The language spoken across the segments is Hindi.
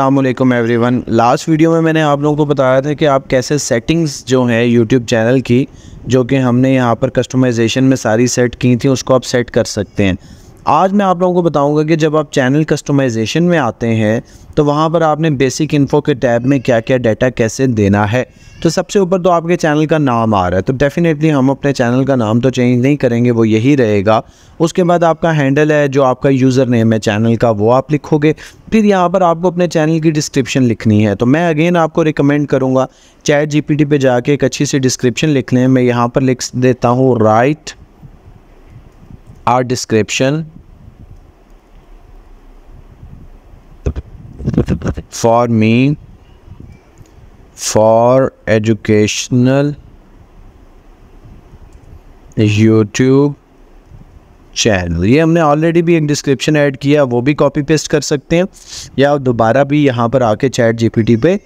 Aslam every one last video में मैंने आप लोगों को बताया था कि आप कैसे सेटिंग्स जो है यूट्यूब चैनल की जो कि हमने यहाँ पर कस्टमाइजेशन में सारी सेट की थी उसको आप सेट कर सकते हैं आज मैं आप लोगों को बताऊंगा कि जब आप चैनल कस्टमाइजेशन में आते हैं तो वहाँ पर आपने बेसिक इन्फो के टैब में क्या क्या डाटा कैसे देना है तो सबसे ऊपर तो आपके चैनल का नाम आ रहा है तो डेफ़िनेटली हम अपने चैनल का नाम तो चेंज नहीं करेंगे वो यही रहेगा उसके बाद आपका हैंडल है जो आपका यूज़र नेम है चैनल का वो आप लिखोगे फिर यहाँ पर आपको अपने चैनल की डिस्क्रिप्शन लिखनी है तो मैं अगेन आपको रिकमेंड करूँगा चैट जीपीटी पे जाके एक अच्छी सी डिस्क्रिप्शन लिख लें मैं यहाँ पर लिख देता हूँ right our description for me for educational YouTube channel ये हमने ऑलरेडी भी एक डिस्क्रिप्शन ऐड किया वो भी कॉपी पेस्ट कर सकते हैं या दोबारा भी यहाँ पर आके चैट जीपीटी पे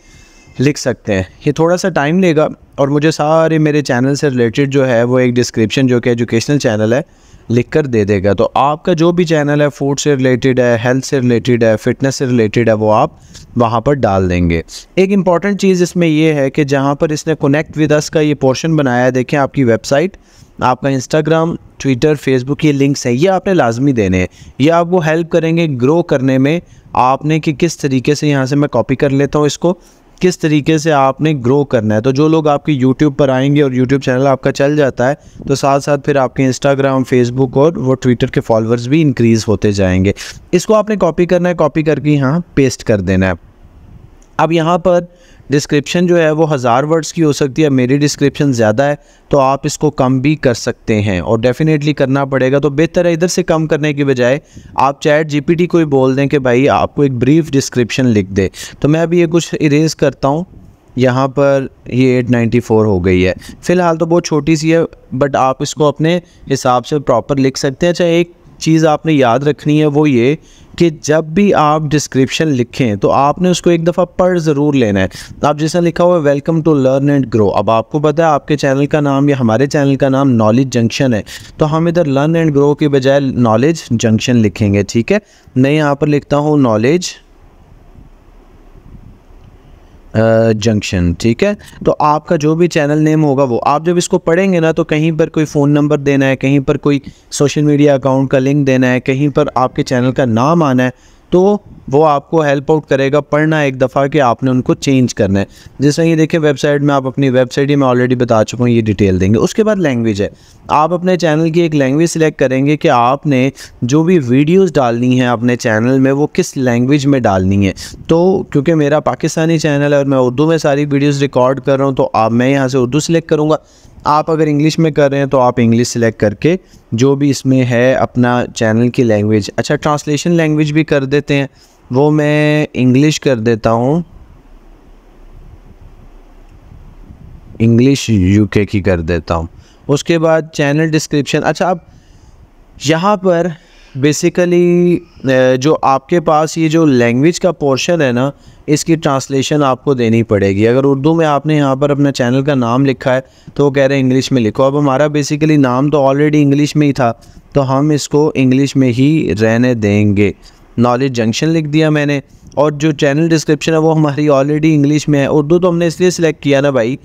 लिख सकते हैं ये थोड़ा सा टाइम लेगा और मुझे सारे मेरे चैनल से रिलेटेड जो है वो एक डिस्क्रिप्शन जो कि एजुकेशनल चैनल है लिख कर दे देगा तो आपका जो भी चैनल है फूड से रिलेटेड है हेल्थ से रिलेटेड है फिटनेस से रिलेटेड है वो आप वहाँ पर डाल देंगे एक इम्पॉर्टेंट चीज़ इसमें यह है कि जहाँ पर इसने कनेक्ट विद अस का ये पोर्शन बनाया है देखें आपकी वेबसाइट आपका इंस्टाग्राम ट्विटर फेसबुक ये लिंक्स हैं ये आपने लाजमी देने हैं ये आपको हेल्प करेंगे ग्रो करने में आपने कि किस तरीके से यहाँ से मैं कॉपी कर लेता हूँ इसको किस तरीके से आपने ग्रो करना है तो जो लोग आपके यूट्यूब पर आएंगे और यूट्यूब चैनल आपका चल जाता है तो साथ साथ फिर आपके इंस्टाग्राम फेसबुक और वो ट्विटर के फॉलोअर्स भी इंक्रीज़ होते जाएंगे इसको आपने कॉपी करना है कॉपी करके यहाँ पेस्ट कर देना है अब यहाँ पर डिस्क्रिप्शन जो है वो हज़ार वर्ड्स की हो सकती है मेरी डिस्क्रिप्शन ज़्यादा है तो आप इसको कम भी कर सकते हैं और डेफ़िनेटली करना पड़ेगा तो बेहतर है इधर से कम करने के बजाय आप चैट जीपीटी को ही बोल दें कि भाई आपको एक ब्रीफ डिस्क्रिप्शन लिख दे तो मैं अभी ये कुछ इरेज़ करता हूँ यहाँ पर ये 894 हो गई है फ़िलहाल तो बहुत छोटी सी है बट आप इसको अपने हिसाब से प्रॉपर लिख सकते हैं चाहे अच्छा, एक चीज़ आपने याद रखनी है वो ये कि जब भी आप डिस्क्रिप्शन लिखें तो आपने उसको एक दफ़ा पढ़ ज़रूर लेना है आप जैसा लिखा हुआ है welcome to learn and grow अब आपको पता है आपके चैनल का नाम या हमारे चैनल का नाम नॉलेज जंक्शन है तो हम इधर लर्न एंड ग्रो के बजाय नॉलेज जंक्शन लिखेंगे ठीक है मैं यहाँ पर लिखता हूँ नॉलेज जंक्शन ठीक है तो आपका जो भी चैनल नेम होगा वो आप जब इसको पढ़ेंगे ना तो कहीं पर कोई फ़ोन नंबर देना है कहीं पर कोई सोशल मीडिया अकाउंट का लिंक देना है कहीं पर आपके चैनल का नाम आना है तो वो आपको हेल्प आउट करेगा पढ़ना एक दफ़ा कि आपने उनको चेंज करना है जैसे ये देखिए वेबसाइट में आप अपनी वेबसाइट ही मैं ऑलरेडी बता चुका हूँ ये डिटेल देंगे उसके बाद लैंग्वेज है आप अपने चैनल की एक लैंग्वेज सिलेक्ट करेंगे कि आपने जो भी वीडियोज़ डालनी है अपने चैनल में वो किस लैंग्वेज में डालनी है तो क्योंकि मेरा पाकिस्तानी चैनल है और मैं उर्दू में सारी वीडियोज़ रिकॉर्ड कर रहा हूँ तो आप मैं यहाँ से उर्दू सिलेक्ट करूँगा आप अगर इंग्लिश में कर रहे हैं तो आप इंग्लिश सेलेक्ट करके जो भी इसमें है अपना चैनल की लैंग्वेज अच्छा ट्रांसलेशन लैंग्वेज भी कर देते हैं वो मैं इंग्लिश कर देता हूँ इंग्लिश यूके की कर देता हूँ उसके बाद चैनल डिस्क्रिप्शन अच्छा अब यहाँ पर बेसिकली जो आपके पास ये जो लैंग्वेज का पोर्शन है ना इसकी ट्रांसलेशन आपको देनी पड़ेगी अगर उर्दू में आपने यहाँ पर अपना चैनल का नाम लिखा है तो वो कह रहे हैं इंग्लिश में लिखो अब हमारा बेसिकली नाम तो ऑलरेडी इंग्लिश में ही था तो हम इसको इंग्लिश में ही रहने देंगे नॉलेज जंक्शन लिख दिया मैंने और जो चैनल डिस्क्रिप्शन है वो हमारी ऑलरेडी इंग्लिश में है उर्दू तो हमने इसलिए सिलेक्ट किया ना भाई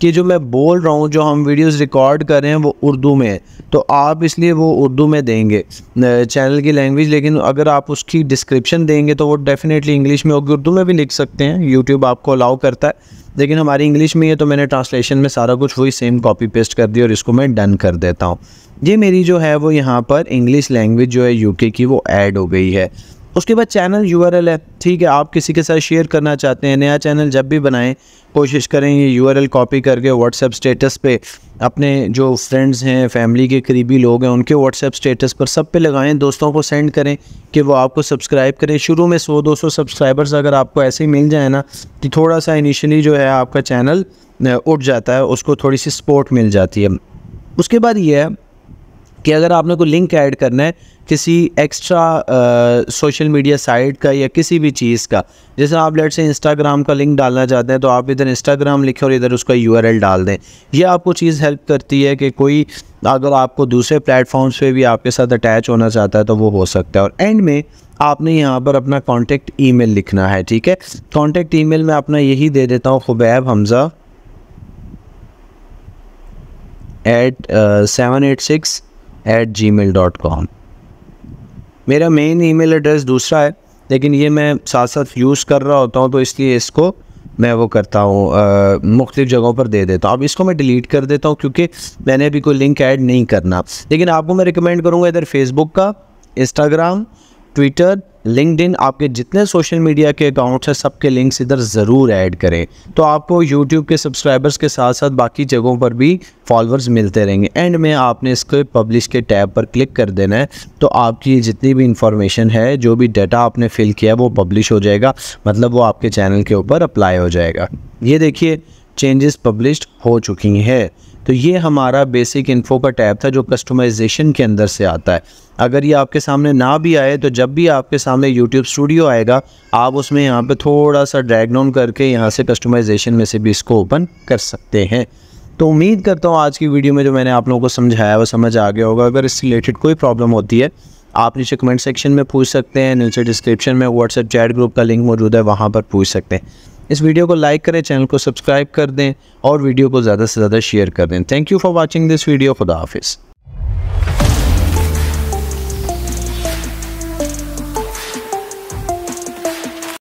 कि जो मैं बोल रहा हूँ जो हम वीडियोस रिकॉर्ड कर रहे हैं वो उर्दू में है तो आप इसलिए वो उर्दू में देंगे चैनल की लैंग्वेज लेकिन अगर आप उसकी डिस्क्रिप्शन देंगे तो वो डेफ़िनेटली इंग्लिश में होगी उर्दू में भी लिख सकते हैं यूट्यूब आपको अलाउ करता है लेकिन हमारी इंग्लिश में है तो मैंने ट्रांसलेशन में सारा कुछ वही सेम कॉपी पेस्ट कर दिया और इसको मैं डन कर देता हूँ ये मेरी जो है वो यहाँ पर इंग्लिश लैंग्वेज जो है यूके की वो ऐड हो गई है उसके बाद चैनल यूआरएल है ठीक है आप किसी के साथ शेयर करना चाहते हैं नया चैनल जब भी बनाएं कोशिश करें ये यूआरएल कॉपी करके व्हाट्सएप स्टेटस पे अपने जो फ्रेंड्स हैं फैमिली के करीबी लोग हैं उनके व्हाट्सएप स्टेटस पर सब पे लगाएं दोस्तों को सेंड करें कि वो आपको सब्सक्राइब करें शुरू में सौ दो सौ सब्सक्राइबर्स अगर आपको ऐसे ही मिल जाए ना तो थोड़ा सा इनिशियली जो है आपका चैनल उठ जाता है उसको थोड़ी सी सपोर्ट मिल जाती है उसके बाद ये है कि अगर आपने कोई लिंक ऐड करना है किसी एक्स्ट्रा सोशल मीडिया साइट का या किसी भी चीज़ का जैसे आप लेट से इंस्टाग्राम का लिंक डालना चाहते हैं तो आप इधर इंस्टाग्राम लिखें और इधर उसका यू डाल दें यह आपको चीज़ हेल्प करती है कि कोई अगर आपको दूसरे प्लेटफॉर्म्स पे भी आपके साथ अटैच होना चाहता है तो वो हो सकता है और एंड में आपने यहाँ पर अपना कॉन्टेक्ट ईमेल लिखना है ठीक है कॉन्टेक्ट ईमेल में अपना यही दे देता हूँ Khubaib Hamza eight seven eight six eight gmail dot com मेरा मेन ई मेल एड्रेस दूसरा है लेकिन ये मैं साथ साथ यूज़ कर रहा होता हूँ तो इसलिए इसको मैं वो करता हूँ मुख्तु जगहों पर दे देता हूँ अब इसको मैं डिलीट कर देता हूँ क्योंकि मैंने अभी कोई लिंक ऐड नहीं करना लेकिन आपको मैं रिकमेंड करूँगा इधर फेसबुक का इंस्टाग्राम ट्विटर लिंकड आपके जितने सोशल मीडिया के अकाउंट्स हैं सबके लिंक्स इधर ज़रूर ऐड करें तो आपको यूट्यूब के सब्सक्राइबर्स के साथ साथ बाकी जगहों पर भी फॉलोअर्स मिलते रहेंगे एंड में आपने इसको पब्लिश के टैब पर क्लिक कर देना है तो आपकी जितनी भी इंफॉर्मेशन है जो भी डाटा आपने फिल किया वो पब्लिश हो जाएगा मतलब वो आपके चैनल के ऊपर अप्लाई हो जाएगा ये देखिए चेंजेस पब्लिश हो चुकी हैं तो ये हमारा बेसिक इन्फो का टैब था जो कस्टमाइजेशन के अंदर से आता है अगर ये आपके सामने ना भी आए तो जब भी आपके सामने यूट्यूब स्टूडियो आएगा आप उसमें यहाँ पे थोड़ा सा ड्रैग डाउन करके यहाँ से कस्टमाइजेशन में से भी इसको ओपन कर सकते हैं तो उम्मीद करता हूँ आज की वीडियो में जो मैंने आप लोगों को समझाया वो समझ आ गया होगा अगर इससे रिलेटेड कोई प्रॉब्लम होती है आप नीचे कमेंट सेक्शन में पूछ सकते हैं नीचे डिस्क्रिप्शन में व्हाट्सएप चैट ग्रुप का लिंक मौजूद है वहाँ पर पूछ सकते हैं इस वीडियो को लाइक करें चैनल को सब्सक्राइब कर दें और वीडियो को ज़्यादा से ज़्यादा शेयर कर दें thank you for watching this video खुदा हाफिज़